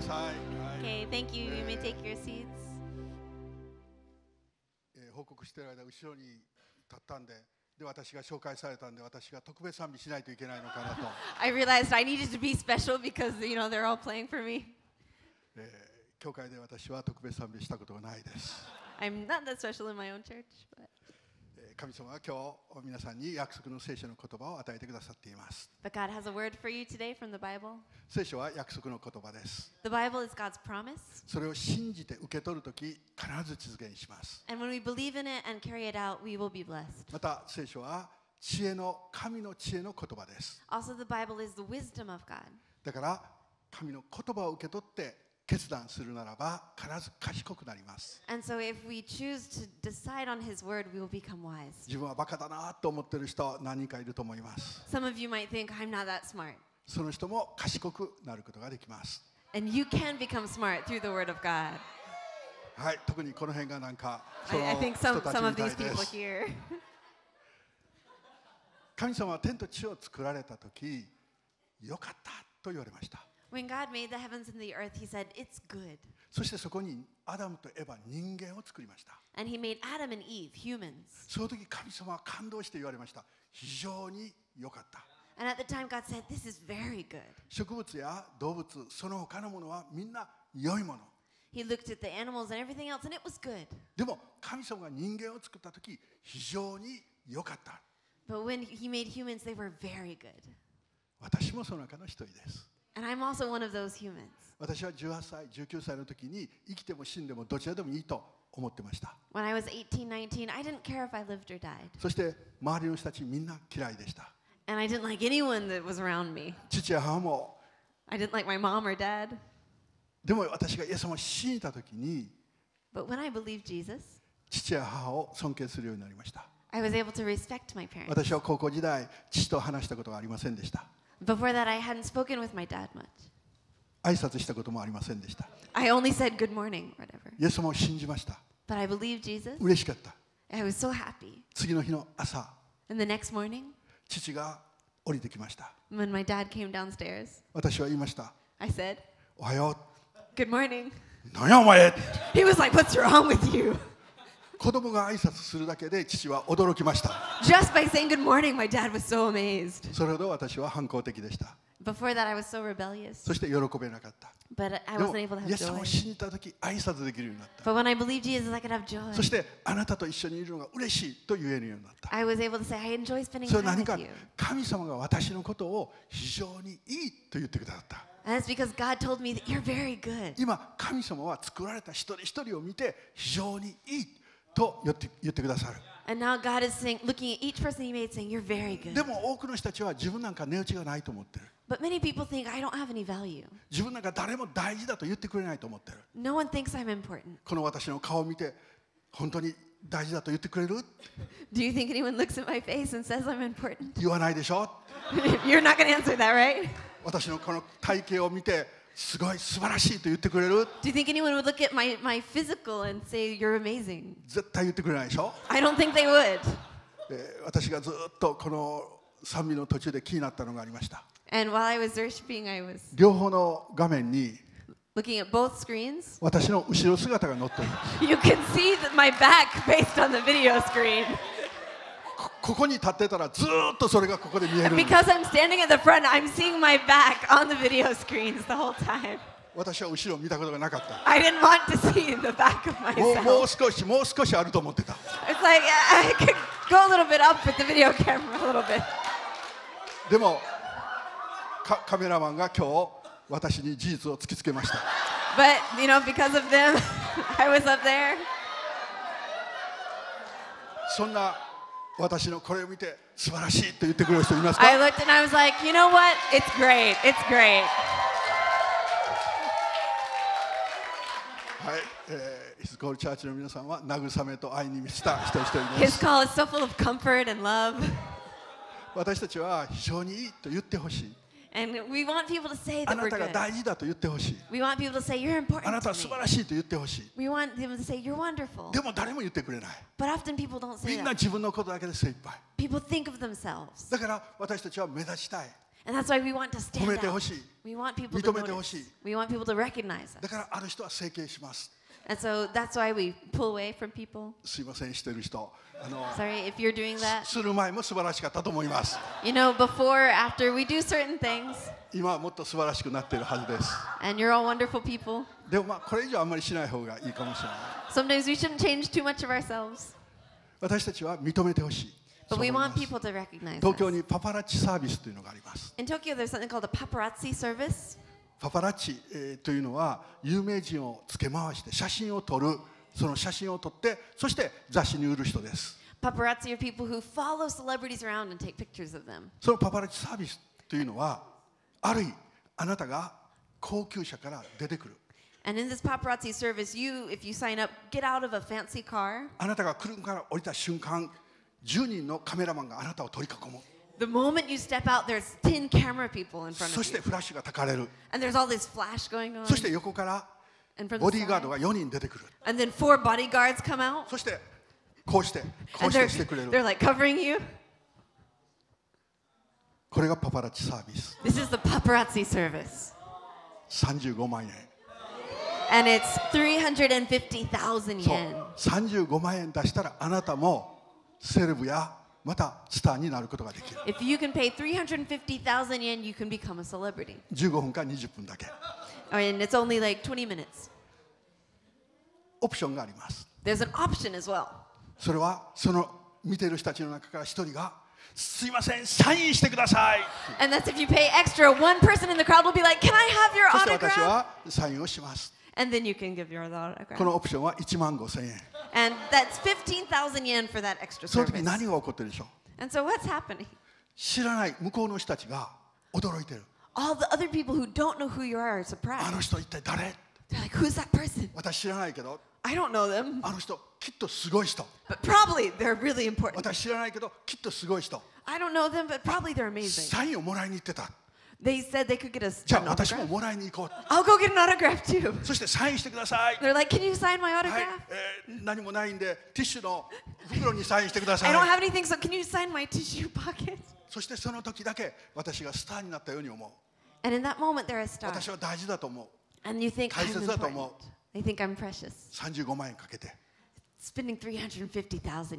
ださい。Okay, thank you. You may take your seats. 報告してる間、後ろに立ったんで。で私が紹介されたんで私が特別賛美しないといけないのかなと。I realized I needed to be special because you know they're all playing for me. 教会で私は特別賛美したことがないです。I'm not that special in my own church, but. 神様は今日皆さんに約束の聖書の言葉を与えてくださっています。聖書は約束の言葉です。The Bible is God's promise. それを信じて受け取る時、必ず実現します。また聖書は知恵の神の知恵の言葉です。だから神の言葉を受け取って決断するならば必ず賢くなります。自分はバカだなと思ってる人は何人かいると思います。その人も賢くなることができます。はい、特にこの辺がなんか、その人たちみたいです。神様は天と地を作られた時、よかったと言われました。そしてそこにアダムとエヴァ人間を作りました。その時神様は感動して言われました。非常に良かった。植物や動物、その他のものはみんな良いもの。でも神様が人間を作った時、非常に良かった。私もその中の一人です。And I'm also one of those humans. 私は18歳、19歳の時に生きても死んでもどちらでもいいと思ってました。When I was 18, 19, I didn't care if I lived or died. そして周りの人たちみんな嫌いでした。And I didn't like anyone that was around me. 父や母も。I didn't like my mom or dad. でも私がイエス様を信じた時に。But when I believed Jesus, 父や母を尊敬するようになりました。I was able to respect my parents. 私は高校時代、父と話したことがありませんでした。Before that, I hadn't spoken with my dad much. 挨拶したこともありませんでした。I only said good morning, whatever. イエス様を信じました。But I believed Jesus. 嬉しかった。I was so happy. 次の日の朝、And the next morning, 父が降りてきました。when my dad came downstairs, 私は言いました。I said, Good morning. He was like, What's wrong with you? 子供が挨拶するだけで父は驚きました。Just by saying good morning, my dad was so amazed. それほど私は反抗的でした。Before that, I was so rebellious. そして喜べなかった。But I wasn't able to have joy. イエスを信じた時、挨拶できるようになった。But when I believed Jesus, I could have joy. そして、あなたと一緒にいるのが嬉しいと言えるようになった。I was able to say, I enjoy spending time with you. それは何か、神様が私のことを非常にいいと言ってくださった。And that's because God told me that you're very good. 今、神様は作られた一人一人を見て非常にいい。と言って言ってくださる。And now God is saying, looking at each person He made, saying, You're very good. でも多くの人たちは自分なんか値打ちがないと思ってる。But many people think I don't have any value. 自分なんか誰も大事だと言ってくれないと思ってる。No one thinks I'm important. この私の顔を見て、本当に大事だと言ってくれる Do you think anyone looks at my face and says I'm important? 言わないでしょ You're not going to answer that, right? 私のこの体型を見て、すごい素晴らしいと言ってくれる Do you think anyone would look at my, my physical and say, You're amazing? 絶対言ってくれないでしょ I don't think they would. で私がずっとこの賛美の途中で気になったのがありました And while I was worshiping, I was 両方の画面に looking at both screens. 私の後ろ姿が載っている You can see that my back based on the video screen. ここに立ってたらずっとそれがここで見える。Because I'm standing at the front, I'm seeing my back on the video screens the whole time. 私は後ろを見たことがなかった。I didn't want to see the back of myself. もうもう少し、もう少しあると思ってた。It's like I could go a little bit up with the video camera a little bit. でもカ、カメラマンが今日私に事実を突きつけました。But, you know, because of them, I was up there. そんな私のこれを見て素晴らしいと言ってくれる人いますか I looked and I was like, you know what? It's great. It's great. はい、えー、ヒスコールチャーチの皆さんは慰めと愛に満ちた人一人です。His call is so full of comfort and love. 私たちは非常にいいと言ってほしい。And we want people to say that we're good. We want people to say you're important to me. We want them to say you're wonderful. But often people don't say that. People think of themselves. And that's why we want to stand てほ out. We want people to notice. We want people to recognize us. And so that's why we pull away from people. すいません、してる人。あの Sorry if you're doing that. する前も素晴らしかったと思います。You know, before, after, we do certain things, 今はもっと素晴らしくなっているはずです。and you're all wonderful people. でもまあこれ以上あんまりしない方がいいかもしれない。Sometimes we shouldn't change too much of ourselves, 私たちは認めてほしい。but we want people to recognize 東京 Tokyo, there's something called a paparazzi service. パパラッチというのは有名人をつけ回して写真を撮るその写真を撮ってそして雑誌に売る人です Paparazzi are people who follow celebrities around and take pictures of them. そのパパラッチサービスというのはある意味あなたが高級車から出てくる And in this paparazzi service, you, if you sign up, get out of a fancy car. あなたが車から降りた瞬間10人のカメラマンがあなたを取り囲む The moment you step out, there's 10 camera people in front of you. And there's all this flash going on. そして横から And from the ディーガー side. ドが4人出てくる And then four bodyguards come out. そしてこうしてこ And they're, they're like covering you. This is the paparazzi service. And it's three hundred and fifty thousand yen. 35万円出したらあなたもセレブやまたスターになることができる。If you can pay 350,000 yen, you can become a celebrity. 15分か20分だけ。And it's only like 20 minutes. オプションがあります。There's an option as well. それはその見ている人たちの中から一人がすいません、サインしてください。And that's if you pay extra, one person in the crowd will be like, Can I have your autograph? そして私はサインをします。And then you can give your autograph. このオプションは1万5千円。And that's 15,000 yen for that extra service. And so what's happening? All the other people who don't know who you are are surprised. They're like, who's that person? I don't know them, but probably they're really important. I don't know them, but probably they're amazing. They said they could get a, じゃ an あ私も autograph. もらいに行こう I'll go get an autograph too. そしてサインしてください、They're like, can you sign my はい autograph? えー何もないんでティッシュの袋にサインしてくださ I don't い have anything, so can you sign my tissue pocket? そしてその時だけ私がスターになったように思う And in that moment, they're a star. 私は大事だと思う And you think I'm 大切だと思う。important. They think I'm precious. 35万円かけて Spending 350,000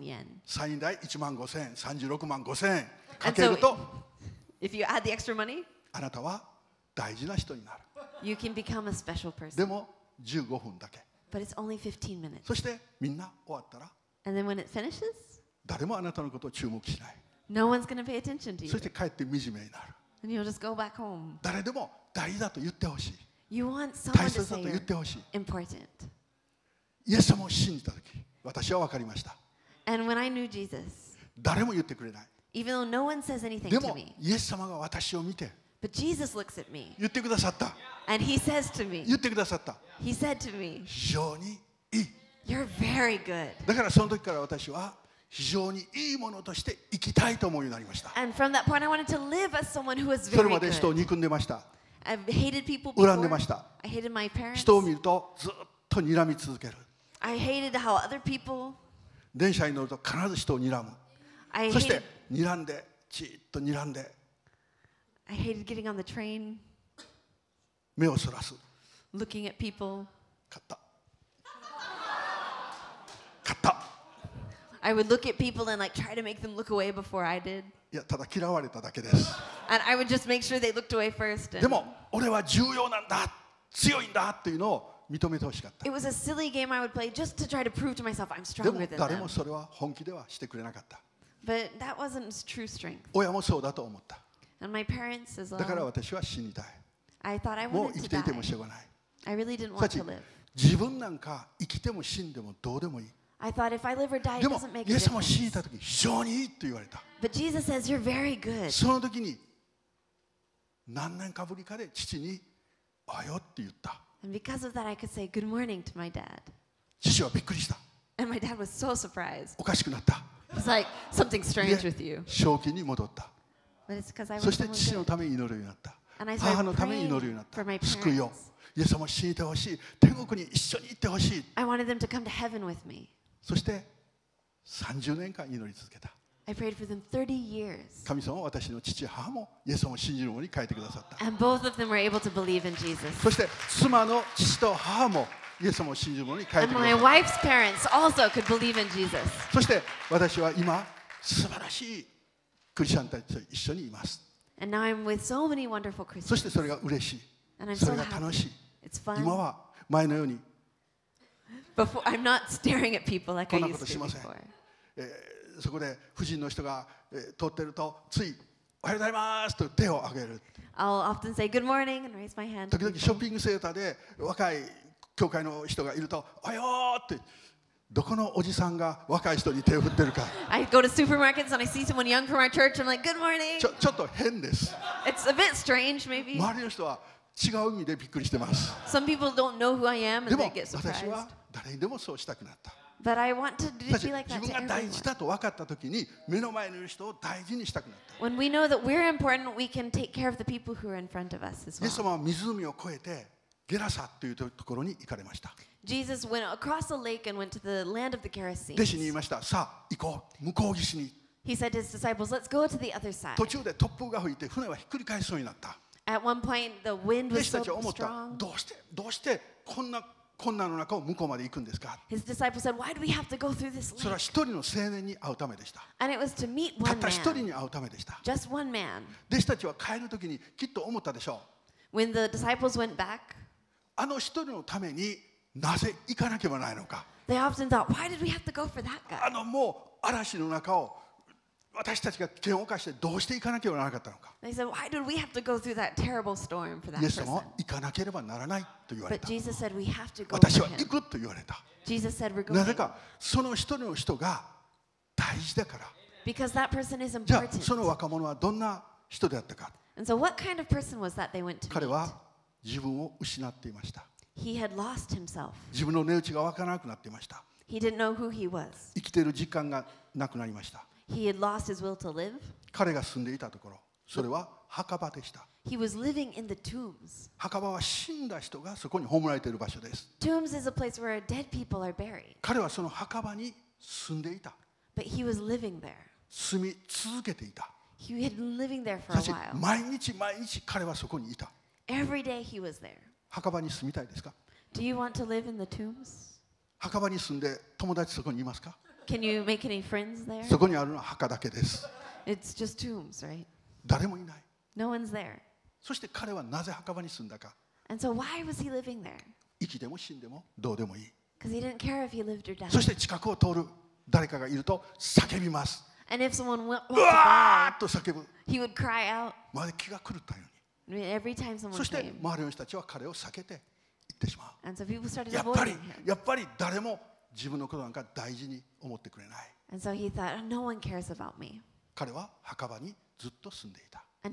yen. サイン代1万5千円36万5千円かけると If you add the extra money, あなたは大事な人になる。You can become a special person. でも15分だけ。But it's only 15 minutes. そしてみんな終わったら And then when it finishes, 誰もあなたのことを注目しない。No one's going to pay attention to you. そして帰って惨めになる。And you'll just go back home. 誰でも大事だと言ってほしい。You want 大 someone to 切だ say と言っ you're てほしい。important. イエス様を信じたとき、私は分かりました。And when I knew Jesus, 誰も言ってくれない。even though no one says anything で to も me, イエス様が私を見て But Jesus looks at me. 言ってくださった。And he says to me. 言ってくださった。He said to me. 非常にいい。You're very good. だからその時から私は非常にいいものとして生きたいと思うようになりました。And from that point I wanted to live as someone who was very good. それまで人を憎んでました。I've hated people before. 恨んでました。I hated my parents. 人を見るとずっと睨み続ける。I hated how other people. 電車に乗ると必ず人を睨む。I hated... そして睨んで、じっと睨んで。I hated getting on the train. Looking at people. I would look at people and like try to make them look away before I did. And I would just make sure they looked away first. It was a silly game I would play just to try to prove to myself I'm stronger than them. But that wasn't true strength. And my parents as だから well. 私は死にたい。I thought I もう wanted 生 to きていて die. もしょうがない。I really didn't すなわ want ち to live. 自分なんか生きても死んでもどうでもいい。I thought if I live or die, it でも doesn't、make イ a エス様を difference. 信じたとき、非常にいいと言われた。But Jesus says, You're very good. その時に、何年かぶりかで父に、おはようって言った。And because of that, I could say good morning to my dad. 父はびっくりした。And my dad was so surprised. おかしくなった。He's like, Something strange で with you. 正気に戻った。そして父のために祈るようになった。母のために祈るようになった。救いを。イエス様を信じてほしい。天国に一緒に行ってほしい。そして30年間祈り続けた。I prayed for them 30 years. 神様は私の父、母もイエス様を信じるものに変えてくださった。そして妻の父と母もイエス様を信じるものに変えてくださった。そして私は今、素晴らしい。クリスチャンたちと一緒にいます。そしてそれが嬉しい。それが楽しい。今は前のように。そこで夫人の人が、通ってるとつい。おはようございますと手を挙げる。時々ショッピングセーターで若い教会の人がいるとおはようって。どこのおじさんが若い人に手を振ってるか I go to supermarkets and I see someone young from our church. I'm like, good morning. ちょちょっと変です It's a bit strange, maybe. 周りの人は違う意味でびっくりしてます Some people don't know who I am で and も they get 私 surprised. は誰にでもそうしたくなった But I want to do- 自 be 分 like that to が everyone. 大事だと分かった時に目の前にいる人を大事にしたくなった When we know that we're important, we can take care of the people who are in front of us as イエス well. 様は湖を越えてゲラサというところに行かれました Jesus went across the lake and went to the land of the Gerasenes. 弟子に言いました。さあ、行こう。向こう岸に。He said to his disciples, let's go to the other side. 途中で突風が吹いて船はひっくり返しそうになった。At one point, the wind 弟 was 子た so ちは思った。strong. どうして、どうしてこんな困難の中を向こうまで行くんですか His disciples said, why do we have to go through this それは lake? 一人の青年に会うためでした。And it was to meet た one った一人 man, に会うためでした。just one man. 弟子たちは帰るときにきっと思ったでしょう。When the disciples went back, あの一人のためになぜ行かなければないのか。t あのもう嵐の中を私たちが危険をかしてどうして行かなければならなかったのか。s a イエス様行かなければならないと言われた。s a 私は行くと言われた。Said, なぜかその一人の人が大事だから。じゃあその若者はどんな人であったか。So kind o 彼は自分を失っていました。He had lost himself. 自分の値打ちがわからなくなっていました He didn't know who he was. 生きている時間がなくなりました He had lost his will to live. 彼が住んでいたところそれは墓場でした He was living in the tombs. 墓場は死んだ人がそこに葬られている場所です Tombs is a place where dead people are buried, 彼はその墓場に住んでいた but he was living there. 住み続けていた He had been living there for a しかし while. 毎日毎日彼はそこにいた Every day he was there. 墓場に住みたいですか Do you want to live in the tombs? 墓場に住んで友達そこにいますか Can you make any friends there? そこにあるのは墓だけです。It's just tombs, right? 誰もいない。No one's there. そして彼はなぜ墓場に住んだか。And so why was he living there? 生きても死んでもどうでもいい。Because he didn't care if he lived or died. そして近くを通る誰かがいると叫びます。And if someone went, うわーっと叫ぶ。He would cry out. まで気が狂ったように。そして周りの人たちは彼を避けて行ってしまう。やっぱり、やっぱり誰も自分のことなんか大事に思ってくれない。彼は墓場にずっと住んでいた。そ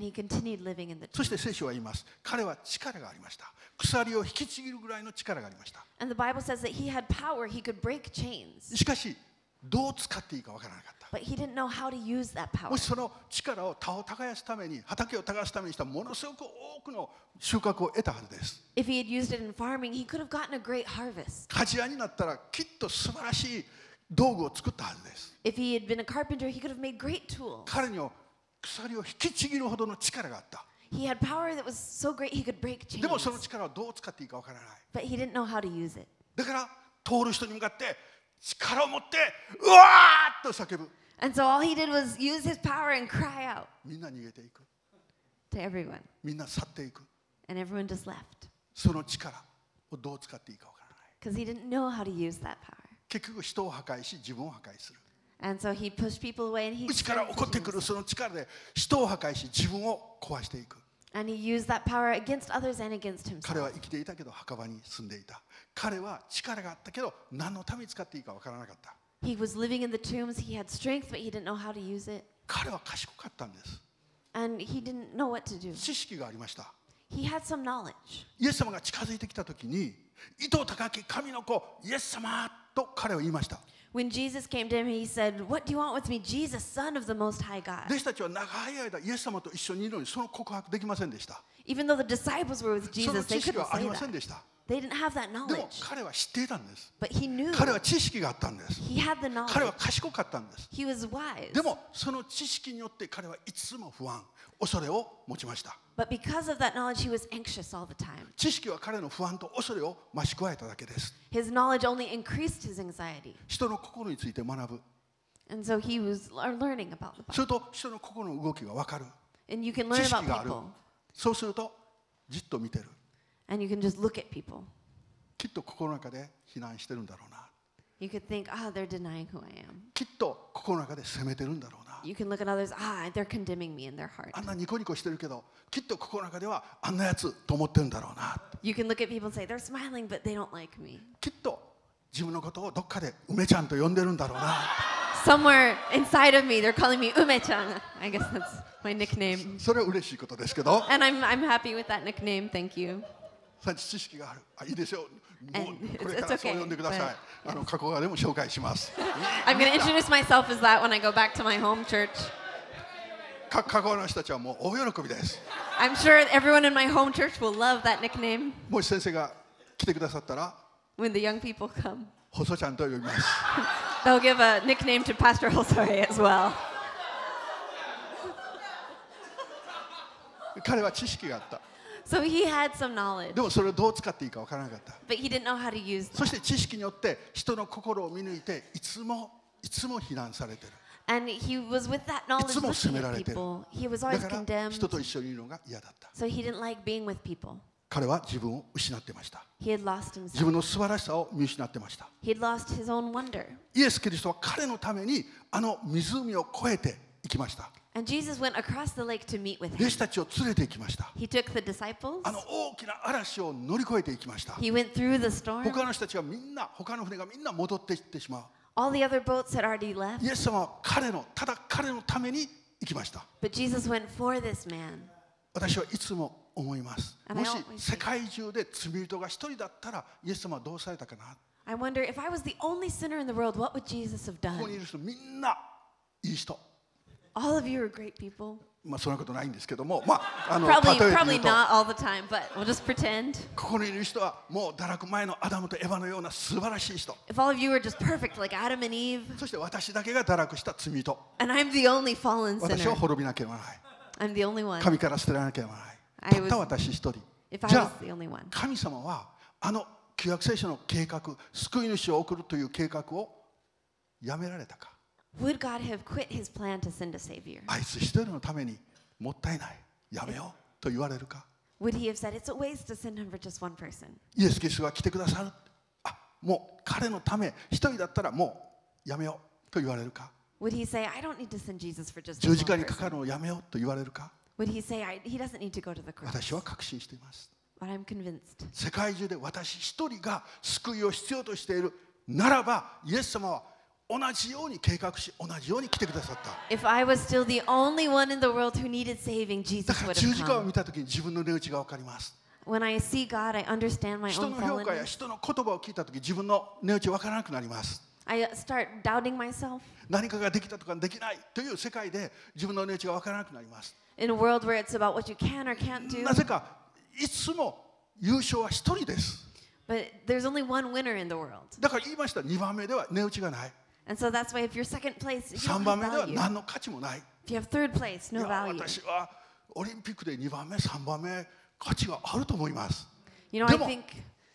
して聖書は言います。彼は力がありました。鎖を引きちぎるぐらいの力がありました。しかし、どう使っていいか分からなかった。その力を田を耕すために、畑を耕すためにしたものすごく多くの収穫を得たんです。f 屋になったらきっと素晴らしい道具を作ったはずです。彼には鎖を引きちぎるほどの力があった。He had power that was so g でもその力をどう使っていいか分からない。だから通る人に向かって力を持ってうわーっと叫ぶ And so all he did was use his power and cry out みんな逃げていく to everyone. みんな去っていく And everyone just left その力をどう使っていいかわからない because he didn't know how to use that power. 結局人を破壊し自分を破壊する And so he pushed people away and he 内から起こってくるその力で人を破壊し自分を壊していく and he used that power against others and against 彼 himself. は生きていたけど墓場に住んでいた彼は力があったけど何のために使っていいか分からなかった。He was living in the tombs, he had strength, but he didn't know how to use it. 彼は賢かったんです。And he didn't know what to do. 知識がありました。He had some knowledge. イエス様が近づいてきたときに、意図高き神の子、イエス様と彼は言いました。When Jesus came to him, he said, What do you want with me, Jesus, son of the Most High God? 弟子たちは長い間、イエス様と一緒にいるのに、その告白できませんでした。Even though the disciples were with Jesus, they couldn't say that. They didn't have that でも knowledge. 彼は知っていたんです。But he knew. 彼は知識があったんです。He had the 彼は knowledge. 賢かったんです。He was wise. でもその知識によって彼はいつも不安、恐れを持ちました。But because of that knowledge, he was anxious all the time. 知識は彼の不安と恐れを増し加えただけです。His knowledge only increased his anxiety. 人の心について学ぶ。And so he was lear- learning about the Bible. それと人の心の動きが分かる。And you can learn 知識があ about る people.。そうするとじっと見てる。And you can just look at people. きっと心の中で非難してるんだろうな。You could think, ah, they're denying who I am. きっと心の中で責めてるんだろうな。You can look at others, ah, they're condemning me in their heart. あんなニコニコしてるけど、きっと心の中ではあんなやつと思ってるんだろうな。You can look at people and say, they're smiling, but they don't like me. きっと自分のことをどっかで梅ちゃんと呼んでるんだろうな。Somewhere inside of me, they're calling me 梅ちゃん。I guess that's my nickname. それは嬉しいことですけど。And I'm, I'm happy with that nickname, thank you. さ知識があるあいいですよもうこれからそう呼んでください、okay, あの加古川でも紹介します I'm going to introduce myself as that when I go back to my home church 加古川の人たちはもう大喜びです I'm sure everyone in my home church will love that nickname もし先生が来てくださったら When the young people come 細ちゃんと呼びます They'll give a nickname to Pastor Hosoe as well 彼は知識があったでもそれをどう使っていいか分からなかった。そして知識によって人の心を見抜いていつもいつも非難されてる。いつも責められてる。人と一緒にいるのが嫌だった。So 彼は自分を失ってました。自分の素晴らしさを見失ってました。He h イエス・キリストは彼のためにあの湖を越えていきました。弟子たちを連れて行きました。あの大きな嵐を乗り越えて行きました。他の人たちはみんな、他の船がみんな戻っていってしまう。イエス様彼の、ただ彼のために行きました。私はいつも思います。もし世界中で罪人が一人だったら、イエス様どうされたかな。ここにいる人みんないい人。All of you are great people. まあそんなことないんですけども、まああの probably, 例えて言 probably うと not all the time, but we'll just pretend. ここにいる人はもう堕落前のアダムとエヴァのような素晴らしい人、If all of you are just perfect like Adam and Eve, そして私だけが堕落した罪人、and I'm the only fallen 私 sinner, は滅びなければならない、I'm the only one. 神から捨てられなければならない、I た was- った私一人。If I じ was ゃ the only あ one, 神様はあの旧約聖書の計画、救い主を送るという計画をやめられたか。Would God have quit his plan to send a savior? あいつ一人のためにもったいない、やめようと言われるか Would he have said it's a waste to send him for just one person? イエス・キリストが来てくださる。あもう彼のため一人だったらもうやめようと言われるか Would he say, I don't need to send Jesus for just 十 one 字架にかか person? るのをやめようと言われるか Would he say, I, he doesn't need to go to the cross? 私は確信しています。But I'm convinced. 世界中で私一人が救いを必要としているならばイエス様は同じように計画し、同じように来てくださった。だから十字架を見たと自分の値打ちがわかります。人の評価や人の言葉を聞いたと自分の値打ちわからなくなります。何かができたとかできないという世界で自分の値打ちがわからなくなります。なぜか、いつも優勝は一人です。だから言いました、二番目では値打ちがない。And so that's why if you're second place, you 3 don't 番目で have は value. 何の価値もない。If you have third place, い no や value. 私はオリンピックで2番目、3番目、価値があると思います。You know, I でも、think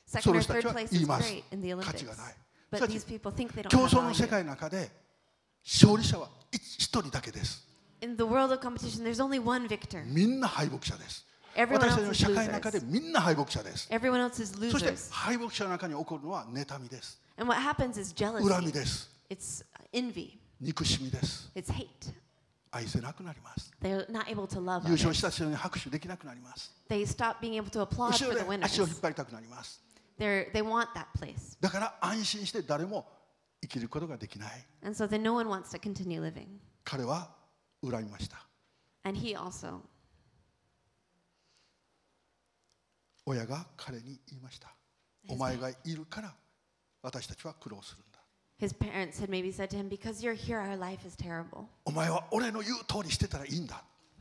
second or その人たちは third place is 言います。great in the 価値 Olympics. がない。But すなわち these people think they 競 don't 争の have 世 value. 界の中で勝利者は一人だけです。In the world of competition, there's only one victor. みんな敗北者です。Everyone 私たち else の is 社会の中で losers. みんな敗北者です。Everyone else is そして losers. 敗北者の中に起こるのは妬みです。And what happens is 恨み jealousy, です。It's envy. 憎しみです。It's hate. 愛せなくなります。They're not able to love 優勝した人に拍手できなくなります。They stop being able to applaud for the winners. 足を引っ張りたくなります。They're, they want that place. だから安心して誰も生きることができない。And so then no one wants to continue living. 彼は恨みました。And he also. 親が彼に言いました。お前がいるから私たちは苦労する。His parents had maybe said to him, Because you're here, our life is terrible.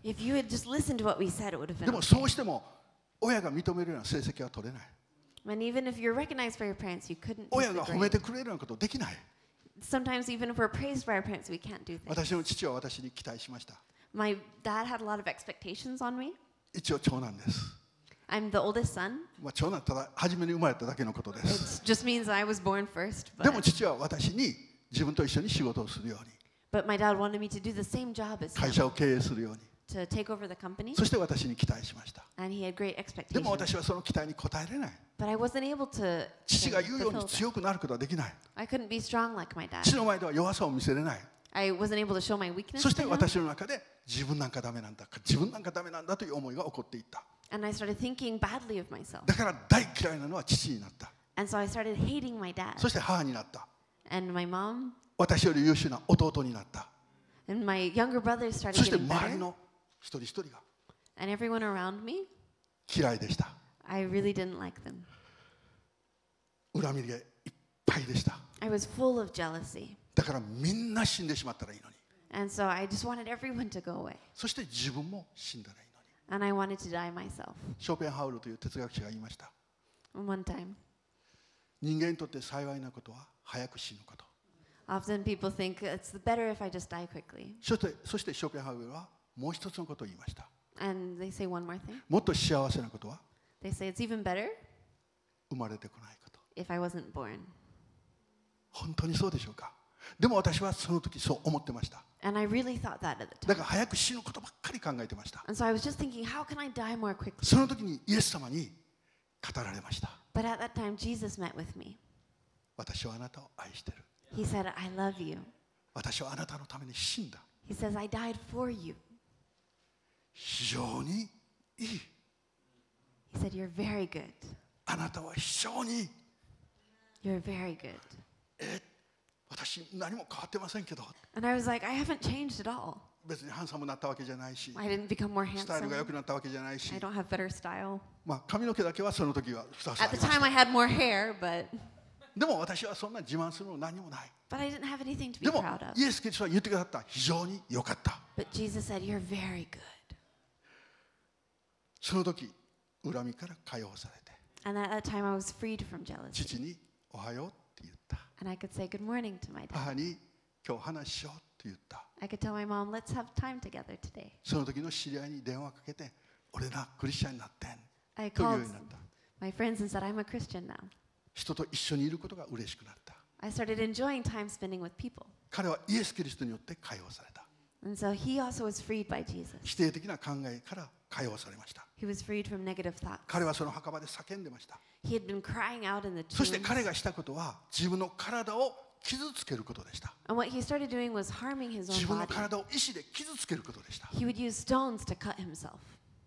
If you had just listened to what we said, it would have been もそう okay. しても親が認めるような成績は取れない。And even if you're recognized by your parents, you couldn't. do 親 even if we're praised by our parents, we can't do things. 私の父は私に期待しました。My dad had a lot of expectations on me. 一応長男です。I'm the oldest son. まあ長男ただ初めに生まれただけのことです。It just means I was born first. But... でも父は私に自分と一緒に仕事をするように。But my dad wanted me to do the same job as him. 会社を経営するように。To take over the company. そして私に期待しました。And he had great expectations. でも私はその期待に応えれない。But I wasn't able to 父が言うように強くなることはできない。I couldn't be strong like my dad. 父の前では弱さを見せれない。I wasn't able to show my weakness そして私の中で自分なんかダメなんだ自分なんかダメなんだという思いが起こっていった。And I started thinking badly of myself. だから大嫌いなのは父になった。And so I started hating my dad. そして母になった。And my mom. 私より優秀な弟になった。And my younger brother started そして周りの一人一人が。And everyone around me. 嫌いでした。I really didn't like them. 恨みがいっぱいでした。I was full of jealousy. だからみんな死んでしまったらいいのに。And so I just wanted everyone to go away. そして自分も死んだらいい。And I wanted to die myself. ショーペンハウルという哲学者が言いました。One time. 人間にとって幸いなことは早く死ぬこと。Often people think it's better if I just die quickly. そしてそしてショーペンハウルはもう一つのことを言いました。And they say one more thing. もっと幸せなことは they say it's even better 生まれてこないこと。If I wasn't born. 本当にそうでしょうかでも私はその時そう思ってました。r e a か早く死ぬことばっかり考えてました。その時にイエス様に語られました。t 私はあなたを愛してる。私はあなたのために死んだ。s 非常にいい。s a i あなたは非常に私何も変わってませんけど。Like, 別にハンサムになったわけじゃないし、スタイルが良くなったわけじゃないし、まあ、髪の毛だけはその時はふさふさ。Hair, but... でも私はそんな自慢するの何もない。でもイエス・キリストは言ってくださった。非常に良かった。Said, その時、恨みから解放されて。父におはよう。And I could say good morning to my 母 dad. に今日話しようと言った。I could tell my mom, let's have time together today. その時の知り合いに電話かけて、俺な、クリスチャンになってん I というよう called になった。my friends and said, I'm a Christian now. 人と一緒にいることが嬉しくなった。I started enjoying time spending with people. 彼はイエス・キリストによって解放された。And so he also was freed by Jesus. 否定的な考えから解放されました。彼はその墓場で叫んでました。そして彼がしたことは自分の体を傷つけることでした。自分の体を志で傷つけることでした。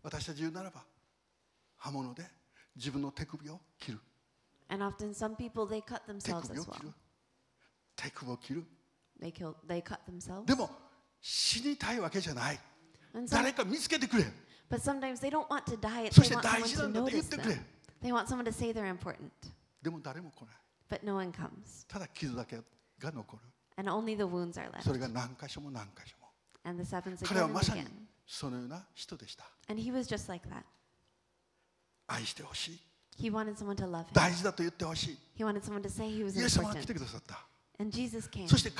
私たち言うならば、刃物で自分の手首を切る。And often some people they cut themselves as well. 手首を切る。They kill, they cut themselves. でも死にたいわけじゃない。誰か見つけてくれ。But sometimes they don't want to diet. They want someone to notice them. They want someone to say they're important. But no one comes. And only the wounds are left. それが何箇所も何箇所も。And this happens again And he was just like that. He wanted someone to love him. He wanted someone to say he was important. And Jesus came. So his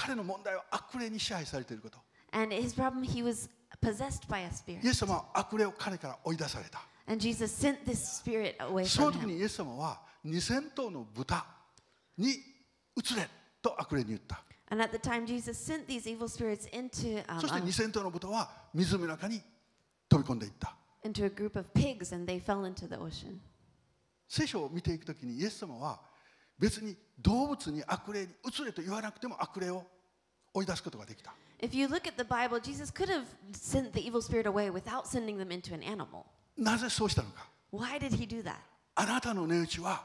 problem, he was possessed by a spirit. イエス様は悪霊を彼から追い出された。And Jesus sent this spirit away その from 時 him. にイエス様は2000頭の豚に移れと悪霊に言った。And at the time, Jesus sent these evil spirits into, um, そして um, 2000頭の豚は湖の中に飛び込んでいった。into a group of pigs and they fell into the ocean. 聖書を見ていく時にイエス様は別に動物に悪霊に移れと言わなくても悪霊を追い出すことができた。If you look at the Bible, Jesus could have sent the evil spirit away without sending them into an animal. なぜそうしたのか Why did he do that? あなたの値打ちは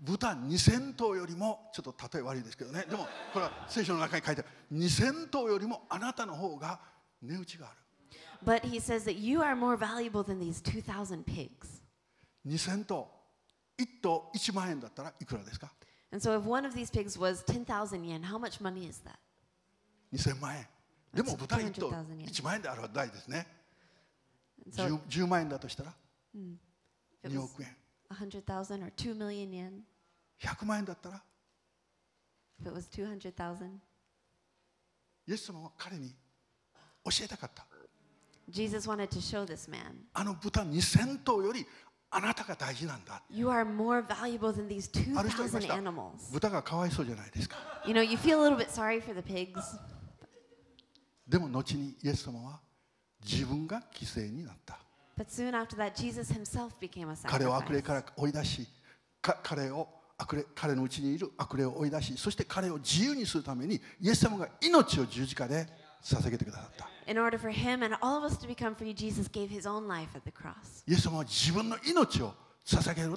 豚2000頭よりもちょっと例え悪いですけどねでもこれは聖書の中に書いてある2000頭よりもあなたの方が値打ちがある But he says that you are more valuable than these 2,000 pigs. 2000頭1頭1万円だったらいくらですか And so if one of these pigs was 10,000 yen, how much money is that? 2000万円でも舞台1 1万円であるはけないですね。o 10, 10万円だとしたら2億円。100,000 or 2 million yen. 100万円だったら0 0 0 0 0イエス様は彼に教えたかった。あの豚2000頭よりあなたが大事なんだ。You are m 0 0 0豚がかわいそうじゃないですか。You know, you feel a little bit sorry for the pigs. でも後にイエス様は自分が犠牲になった彼を悪霊から追い出し彼を悪霊彼のうちにいる悪霊を追い出しそして彼を自由にするためにイエス様が命を十字架で捧げてくださった In order for him and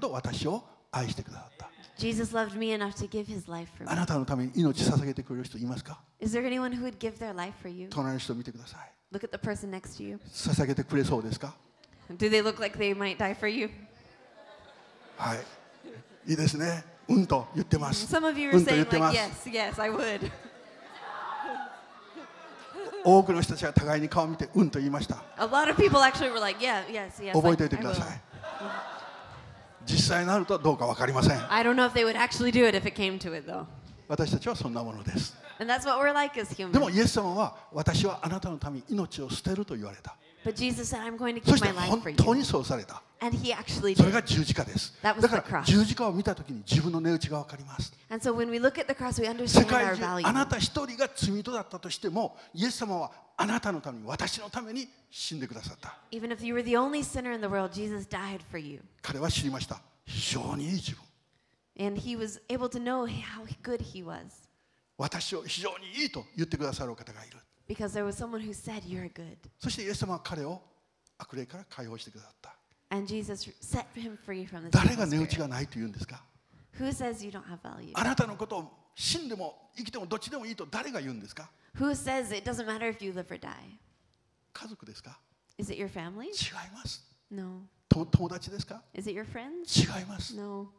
a 愛してくださった。Jesus loved me enough to give his life for me. あなたのために命捧げてくれる人いますか Is there anyone who would give their life for you? 隣の人を見てください。Look at the person next to you. 捧げてくれそうですか Do they look like they might die for you? はい。いいですね。うんと言ってます。Some of you are saying, like, yes, yes, I would. 多くの人たちが互いに顔を見てうんと言いました。A lot of people actually were like, yeah, yes, yes, 覚えておいてください。実際になるとどうか分かりません。私たちはそんなものです。Like、でも、イエス様は私はあなたのために命を捨てると言われた。s そして本当にそうされた。それが十字架です。だから十字架を見たときに自分の値打ちが分かります。So、c r あなた一人が罪人だったとしても、イエス様はあなたのために、私のために死んでくださった。彼は知りました。非常にいい自分。私を非常にいいと言ってくださる方がいる。そして、イエス様は彼を悪霊から解放してくださった。誰が値打ちがないと言うんですかあなたのことを死んでも生きてもどっちでもいいと誰が言うんですか Who says it doesn't matter if you live or die? Is it your family? No. Is it your friends? No.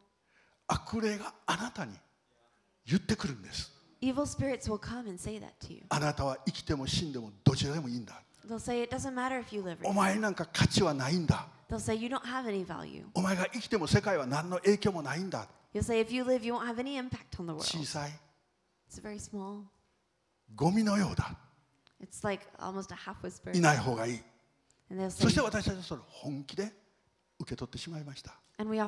Evil spirits will come and say that to you. あなたは生きても死んてもとちらてもいいんた They'll say it doesn't matter if you live or they They'll say you don't have any value. お前か生きても世界は何の影響もないんた You'll say if you live, won't very small. ゴミのようだ。Like、いない方がいい。l i k そして私たちはそれを本気で受け取ってしまいました。この青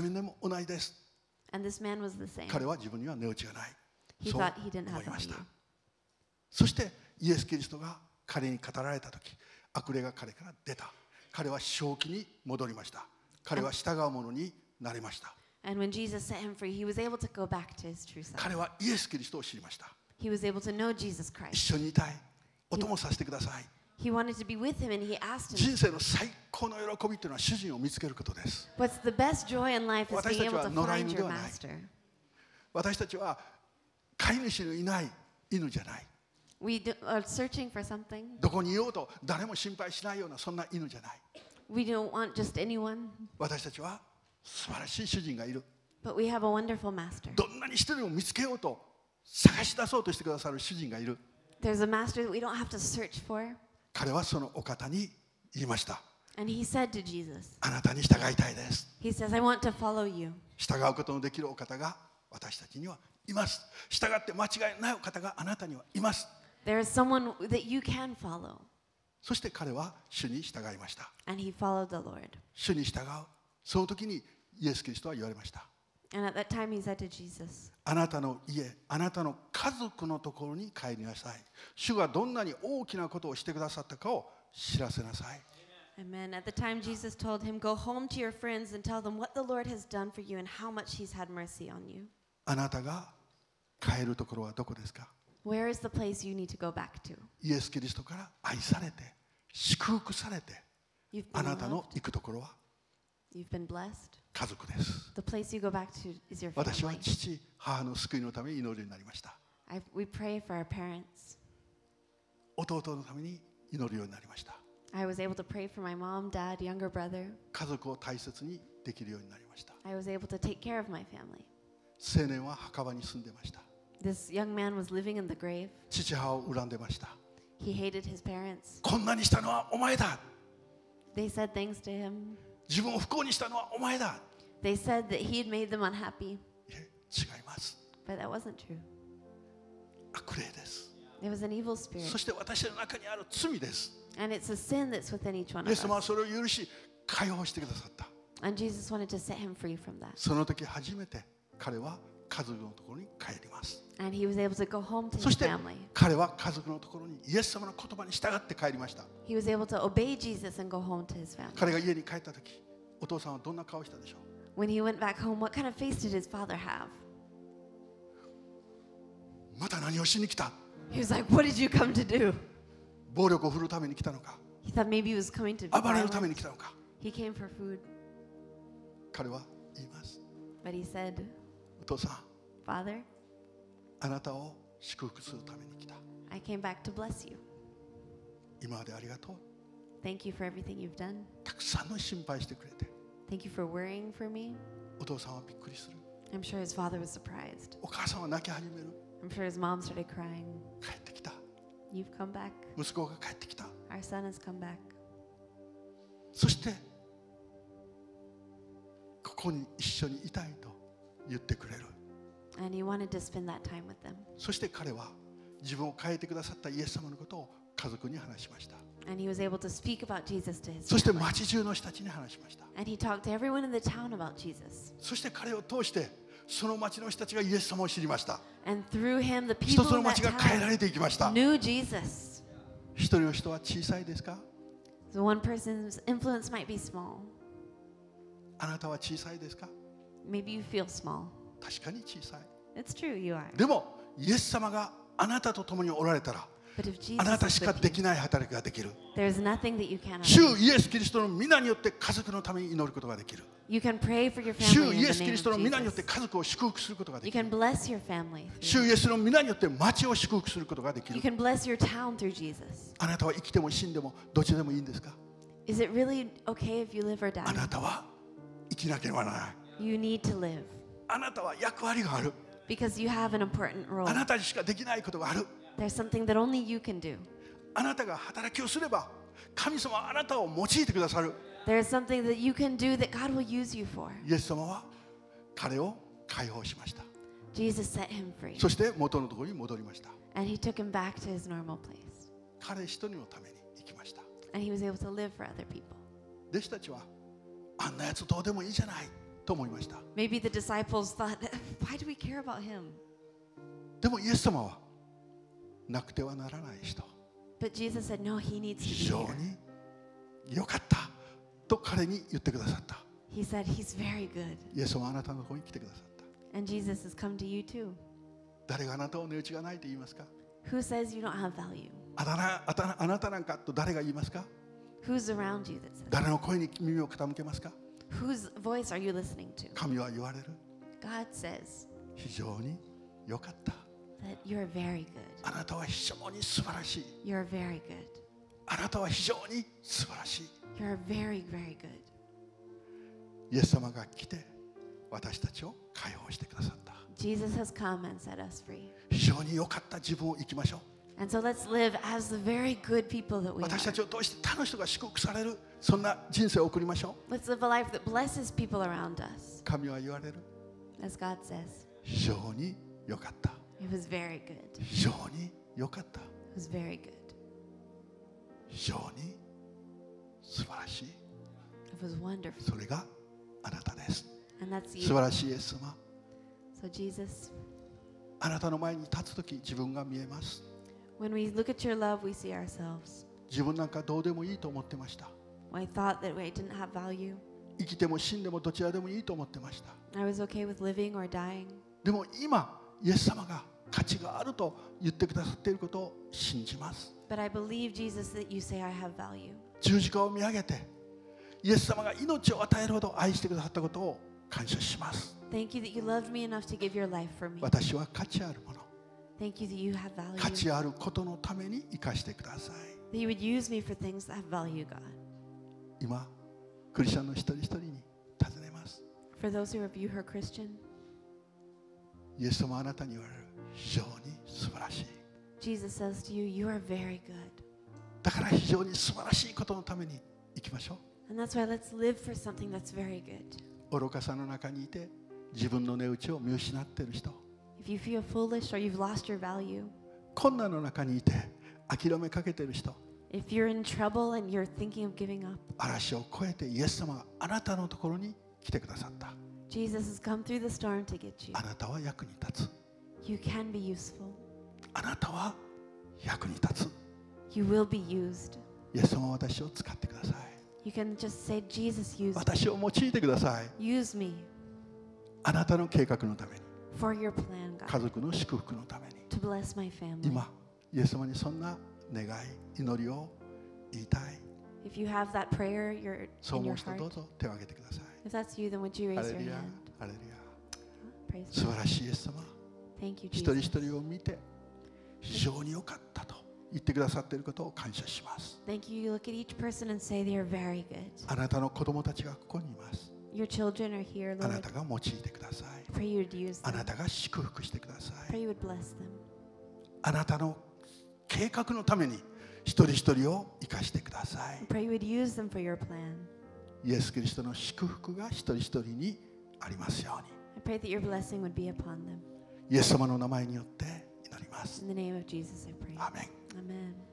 年でも同じです。彼は自分には値打ちがない。そう思いました。そしてイエス・キリストが彼に語られた時。き、悪霊が彼から出た。彼は正気に戻りました。彼は従う者になりました。彼はイエス・キリストを知りました。He was able to know Jesus 一 Christ. 緒にいたいお供させてください He wanted to be with him and he asked him, 人生の最高の喜びというのは主人を見つけることです What's the best joy in life is being 私たちは able to 野良犬 find では your ない master. 私たちは飼い主のいない犬じゃない We do, are searching for something. どこにいようと誰も心配しないようなそんな犬じゃない We don't want just anyone, 私たちは素晴らしい主人がいる but we have a wonderful master. どんなにしてでも見つけようと探し出そうとしてくださる主人がいる。彼はそのお方に言いました。Jesus, あなたに従いたいです。従うことのできるお方が私たちにはいます。従って間違いないお方があなたにはいます。そして彼は主に従いました。主に従う。その時にイエス・キリストは言われました。Time, Jesus, あなたの家、あなたの家族のところに帰りなさい。主がどんなに大きなことをしてくださったかを知らせなさい。Amen. At the time, Jesus told him, Go home to your friends and tell them what the Lord has done for you and how much He's had mercy on you. あなたが帰るところはどこですか Where is the place you need to go back to? イエス・キリストから愛されて、祝福されて、あなたの行くところは You've been blessed. 家族です。私は父、母の救いのために祈るようになりました。弟のために祈るようになりました。Mom, dad, 家族を大切にできるようになりました。青年は墓場に住んでました。父母を恨んでました。こんなにしたのはお前だ They said things to him. 自分を不幸にしたのはお前だ。They said that he had made them unhappy. 違います。But that wasn't true. 悪霊です。It was an evil spirit. そして私の中にある罪です。And it's a sin that's within each one of us. イエス様はそれを許し、解放してくださった。And Jesus wanted to set him free from that. その時初めて彼は家族のところに帰ります。そして彼は家族のところにイエス様の言葉に従って帰りました。彼が家に帰った時、お父さんはどんな顔をしたでしょうまた何をしに来た暴力を振るために来たのか暴れるために来たのか彼は言います。But he said, お父さん、Father, あなたを祝福するために来た。I came back to bless you. 今までありがとう。Thank you for everything you've done. たくさんの心配してくれて。Thank you for worrying for me. お父さんはびっくりする。I'm sure his father was surprised. お母さんは泣き始める。I'm sure his mom started crying. 帰ってきた。You've come back. 息子が帰ってきた。Our son has come back. そして、ここに一緒にいたいと。言ってくれる。そして彼は自分を変えてくださったイエス様のことを家族に話しました。そして街中の人たちに話しました。そして彼を通してその街の人たちがイエス様を知りました。Him, 一つの町が変えられていきました。一人の人は小さいですか、so、あなたは小さいですか Maybe you feel small. 確かに小さい。It's true, you are. でも、イエス様があなたと共におられたら、あなたしかできない働きができる。主イエス・キリストの皆によって家族のために祈ることができる。主イエス・キリストの皆によって家族を祝福することができる。主イエスの皆によって町を祝福することができる。あなたは生きても死んでもどっちでもいいんですかあなたは生きなければならない。You need to live. because you have an important role. There's something that only you can do. There is something that you can do that God will use you for. Jesus set him free. And he took him back to his normal place. And he was able to live for other people. 弟子たちはあんなやつどうでもいいじゃない。と思いました。Maybe the disciples thought, why do we care about him? でもイエス様はなくてはならない人。But Jesus said, no, he needs to be here. 非常によかったと彼に言ってくださった。He said, he's very good. イエス様はあなたのところに来てくださった。And Jesus has come to you too. 誰があなたを値打ちがないと言いますか Who says you don't have value? あなたあたあなたなんかと誰が言いますか Who's around you that says 誰の声に耳を傾けますか Whose voice are you listening to? God says 非常に良かった that you're very good. あなたは非常に素晴らしい You're very good. あなたは非常に素晴らしい You're very, very good. イエス様が来て私たちを解放してくださった Jesus has come and set us free. 非常に良かった自分を生きましょう私たちを通して他の人が祝福されるそんな人生を送りましょう。神は言われる。非常に良かった。It w に良かった。It w に素晴らしい。それがあなたです。a 素晴らしいエス様。あなたの前に立つと自分が見えます。自分なんかどうでもいいと思ってました。生きても死んでもどちらでもいいと思ってました。でも今、イエス様が価値があると言ってくださっていることを信じます。十字架を見上げて、イエス様が命を与えるほど愛してくださったことを感謝します。私は価値あるもの。価値あることのために生かしてください。今、クリスチャンの一人一人に尋ねます。For those of you who are Christian, イエス様あなたに言われる非常に素晴らしい。Jesus says to you, you are very good. だから非常に素晴らしいことのために行きましょう。And that's w 愚かさの中にいて自分の値打ちを見失っている人。困難の中にいて諦めかけている人嵐を越えてイエス様があなたのところに来てくださったあなたは役に立つあなたは役に立つイエス様は私を使ってください私を用いてくださいあなたの計画のために家族の祝福のために今、イエス様にそんな願い、祈りを言いたい。If you have that prayer, そう思う人どうぞ手を挙げてください。If that's you, then would y o 素晴らしいイエス様。Thank y 一人一人を見て、非常によかったと言ってくださっていることを感謝します。あなたの子供たちがここにいます。your children are here, Lord. あなたが用いてください。あなたが祝福してください。あなたの計画のために一人一人を生かしてください。イエス・キリストの祝福が一人一人にありますように。イエス様の名前によって祈ります。アメン。アメン